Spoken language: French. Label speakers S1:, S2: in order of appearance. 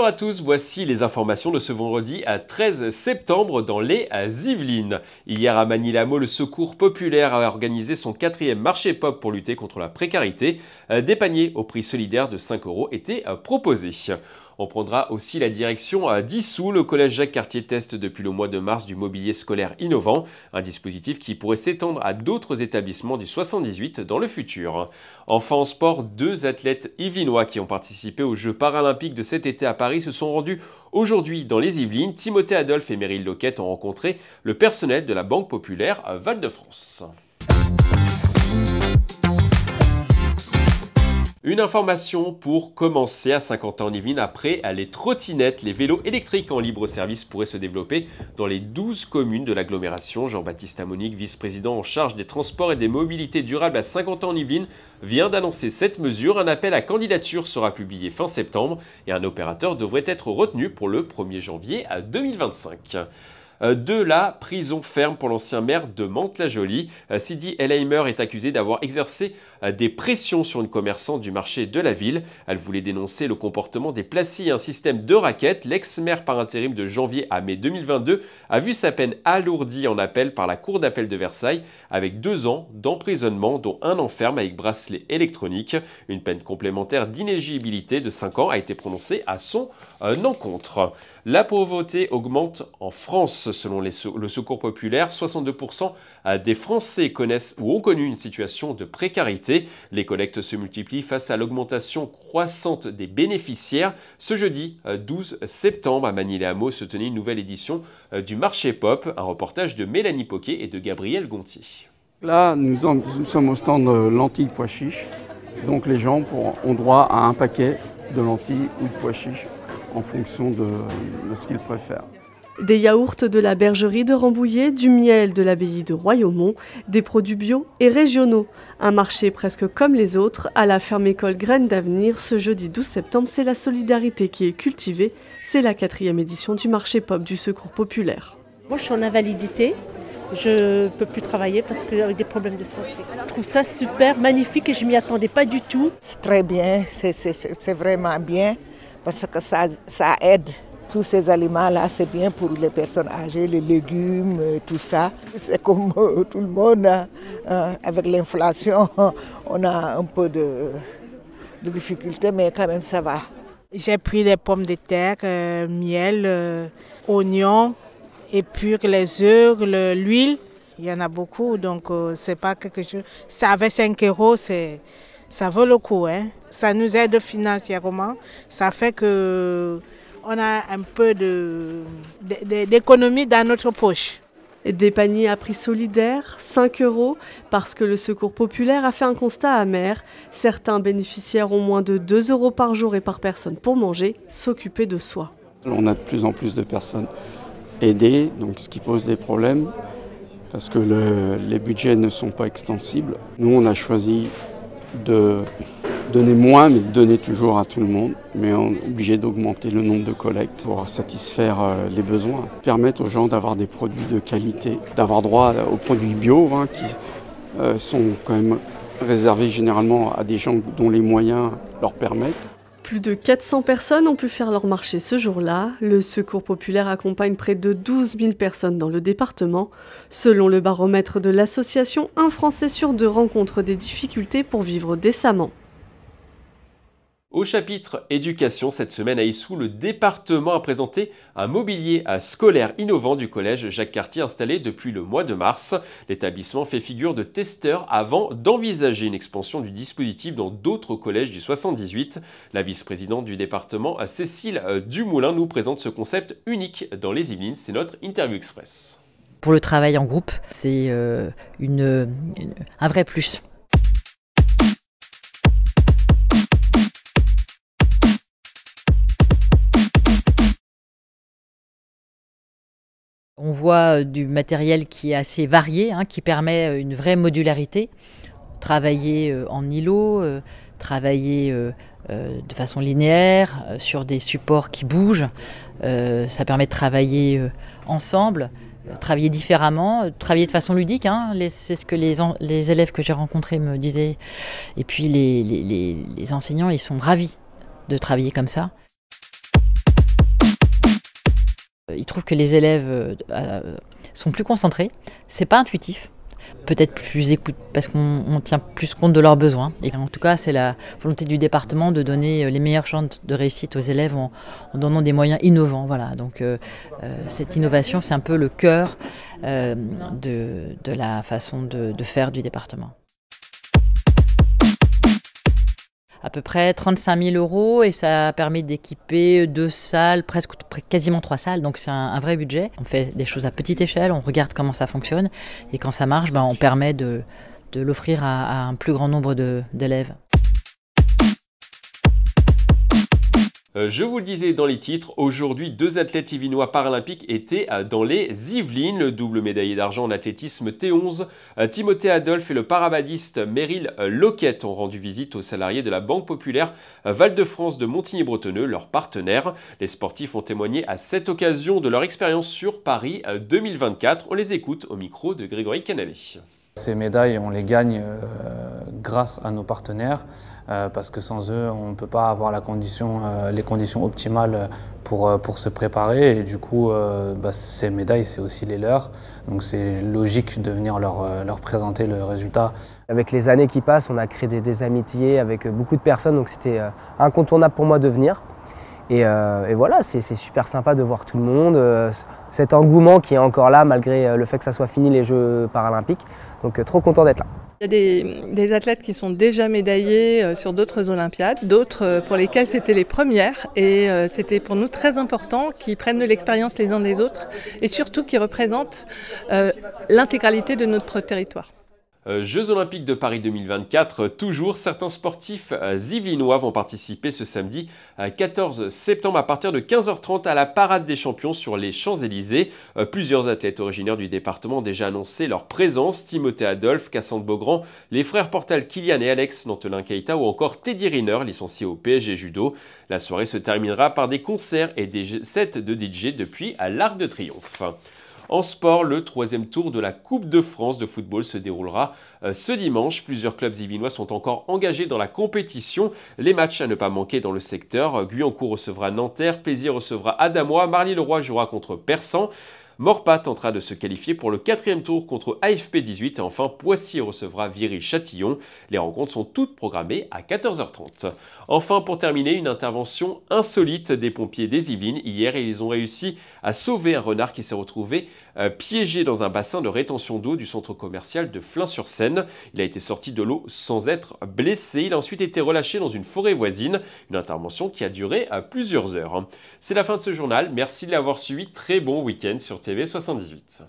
S1: Bonjour à tous, voici les informations de ce vendredi à 13 septembre dans les Yvelines. Hier à Manilamo, le Secours populaire a organisé son quatrième marché pop pour lutter contre la précarité. Euh, des paniers au prix solidaire de 5 euros étaient euh, proposés. On prendra aussi la direction à Dissous, le collège Jacques-Cartier teste depuis le mois de mars du mobilier scolaire innovant, un dispositif qui pourrait s'étendre à d'autres établissements du 78 dans le futur. Enfin en sport, deux athlètes yvelinois qui ont participé aux Jeux paralympiques de cet été à Paris se sont rendus aujourd'hui dans les Yvelines. Timothée Adolphe et Meryl Loquette ont rencontré le personnel de la Banque populaire Val-de-France. Une information pour commencer à 50 ans en après, à les trottinettes, les vélos électriques en libre service pourraient se développer dans les 12 communes de l'agglomération. Jean-Baptiste Amonique, vice-président en charge des transports et des mobilités durables à 50 ans en vient d'annoncer cette mesure. Un appel à candidature sera publié fin septembre et un opérateur devrait être retenu pour le 1er janvier à 2025 euh, de la prison ferme pour l'ancien maire de Mantes-la-Jolie. Euh, Sidi Elheimer est accusé d'avoir exercé des pressions sur une commerçante du marché de la ville. Elle voulait dénoncer le comportement des placis, un système de raquettes. L'ex-maire par intérim de janvier à mai 2022 a vu sa peine alourdie en appel par la Cour d'appel de Versailles avec deux ans d'emprisonnement, dont un enferme avec bracelet électronique. Une peine complémentaire d'inéligibilité de 5 ans a été prononcée à son euh, encontre. La pauvreté augmente en France. Selon le Secours populaire, 62% des Français connaissent ou ont connu une situation de précarité les collectes se multiplient face à l'augmentation croissante des bénéficiaires. Ce jeudi 12 euh, septembre, à manille les se tenait une nouvelle édition euh, du marché pop, un reportage de Mélanie Poquet et de Gabriel Gontier. Là, nous, sommes au stand lentilles pois Donc les gens ont droit à un paquet de lentilles ou de pois en fonction de ce qu'ils préfèrent.
S2: Des yaourts de la bergerie de Rambouillet, du miel de l'abbaye de Royaumont, des produits bio et régionaux. Un marché presque comme les autres à la ferme école Graines d'Avenir ce jeudi 12 septembre. C'est la solidarité qui est cultivée. C'est la quatrième édition du marché pop du secours populaire. Moi, je suis en invalidité. Je ne peux plus travailler parce que j'ai des problèmes de santé. Je trouve ça super, magnifique et je m'y attendais pas du tout. C'est très
S3: bien, c'est vraiment bien parce que ça, ça aide tous ces aliments-là, c'est bien pour les personnes âgées, les légumes, euh, tout ça. C'est comme euh, tout le monde, hein, hein. avec l'inflation, on a un peu de, difficultés, mais quand même ça va.
S2: J'ai pris les pommes
S3: de terre, euh,
S2: miel, oignons, et puis les œufs, l'huile. Il y en a beaucoup, donc c'est pas quelque chose. Ça, avait 5 euros, c'est ça vaut le coup. Hein. Ça nous aide financièrement. Ça fait que on a un peu d'économie dans notre poche. Des paniers à prix solidaire, 5 euros, parce que le Secours populaire a fait un constat amer. Certains bénéficiaires ont moins de 2 euros par jour et par personne pour manger, s'occuper de soi.
S1: On a de plus en plus de personnes aidées, donc ce qui pose des problèmes, parce que les budgets ne sont pas extensibles. Nous, on a choisi de donner moins, mais donner toujours à tout le monde. Mais on est obligé d'augmenter le nombre de collectes pour satisfaire euh, les besoins, permettre aux gens d'avoir des produits de qualité, d'avoir droit aux produits bio hein, qui euh, sont quand même réservés généralement à des gens dont les moyens leur permettent.
S2: Plus de 400 personnes ont pu faire leur marché ce jour-là. Le Secours populaire accompagne près de 12 000 personnes dans le département. Selon le baromètre de l'association, un Français sur deux rencontre des difficultés pour vivre décemment.
S1: Au chapitre éducation, cette semaine à Issou, le département a présenté un mobilier à scolaire innovant du collège Jacques Cartier installé depuis le mois de mars. L'établissement fait figure de testeur avant d'envisager une expansion du dispositif dans d'autres collèges du 78. La vice-présidente du département, Cécile Dumoulin, nous présente ce concept unique dans les Yvelines. C'est notre interview express.
S3: Pour le travail en groupe, c'est euh, un vrai plus. On voit euh, du matériel qui est assez varié, hein, qui permet euh, une vraie modularité. Travailler euh, en îlot, travailler de façon linéaire, sur des supports qui bougent, ça permet de travailler ensemble, travailler différemment, travailler de façon ludique. Hein. C'est ce que les, élèves que j'ai rencontrés me disaient. Et puis les, les enseignants, ils sont ravis de travailler comme ça. Euh, il trouve que les élèves euh, sont plus concentrés. C'est pas intuitif. Peut-être plus écoute parce qu'on tient plus compte de leurs besoins. Et en tout cas, c'est la volonté du département de donner euh, les meilleures chances de réussite aux élèves en, donnant des moyens innovants. Voilà. Donc cette innovation, c'est un peu le cœur de, la façon de faire du département. à peu près 35 000 euros et ça permet d'équiper deux salles, presque quasiment trois salles, donc c'est un, vrai budget. On fait des choses à petite échelle, on regarde comment ça fonctionne et quand ça marche, ben, on permet de, de l'offrir à, à un plus grand nombre d'élèves.
S1: Euh, je vous le disais dans les titres, aujourd'hui deux athlètes ivinois paralympiques étaient euh, dans les Yvelines. Le double médaillé d'argent en athlétisme T11, euh, Timothée Adolphe et le parabadiste Meryl Loquette ont rendu visite aux salariés de la Banque Populaire Val-de-France de Montigny-Bretonneux, leur partenaire. Les sportifs ont témoigné à cette occasion de leur expérience sur Paris 2024. On les écoute au micro de Grégory Canavé.
S2: Ces médailles, on les gagne grâce à nos partenaires, euh, parce que sans eux, on ne peut pas avoir euh, les conditions optimales euh, pour, se préparer. Et du coup, bah, ces médailles, c'est aussi les leurs. Donc c'est logique de venir leur, présenter le résultat. Avec les années qui passent, on a créé des, amitiés avec beaucoup de personnes, donc c'était incontournable pour moi de venir. Et, voilà, c'est super sympa de voir tout le monde, cet engouement qui est encore là malgré le fait que ça soit fini les Jeux paralympiques. Donc trop content d'être là. Il y a des, athlètes qui sont déjà médaillés euh, sur d'autres Olympiades, d'autres euh, pour lesquelles c'était les premières. Et euh, c'était pour nous très important qu'ils prennent de l'expérience les uns des autres et surtout qu'ils représentent l'intégralité de notre territoire.
S1: Euh, Jeux olympiques de Paris 2024, toujours certains sportifs euh, zivinois vont participer ce samedi 14 euh, septembre à partir de 15h30 à la parade des champions sur les Champs-Élysées. Plusieurs athlètes originaires du département ont déjà annoncé leur présence, Timothée Adolphe, Cassandre Beaugrand, les frères Portal Kylian et Alex Nantelin Keita ou encore Teddy Riner, licencié au PSG Judo. La soirée se terminera par des concerts et des sets de DJ depuis à l'Arc de Triomphe. En sport, le troisième tour de la Coupe de France de football se déroulera euh, ce dimanche. Plusieurs clubs yvinois sont encore engagés dans la compétition. Les matchs à ne pas manquer dans le secteur. Guyancourt recevra Nanterre, Plaisir recevra Adamois, marly le jouera contre Persan. Morpa tentera de se qualifier pour le quatrième tour contre AFP 18 et enfin Poissy recevra Viry-Châtillon. Les rencontres sont toutes programmées à 14h30. Enfin, pour terminer, une intervention insolite des pompiers des Yvelines. Hier, ils ont réussi à sauver un renard qui s'est retrouvé euh, piégé dans un bassin de rétention d'eau du centre commercial de Flins-sur-Seine. Il a été sorti de l'eau sans être blessé. Il a ensuite été relâché dans une forêt voisine, une intervention qui a duré à euh, plusieurs heures. C'est la fin de ce journal. Merci de l'avoir suivi. Très bon week-end sur TV 78.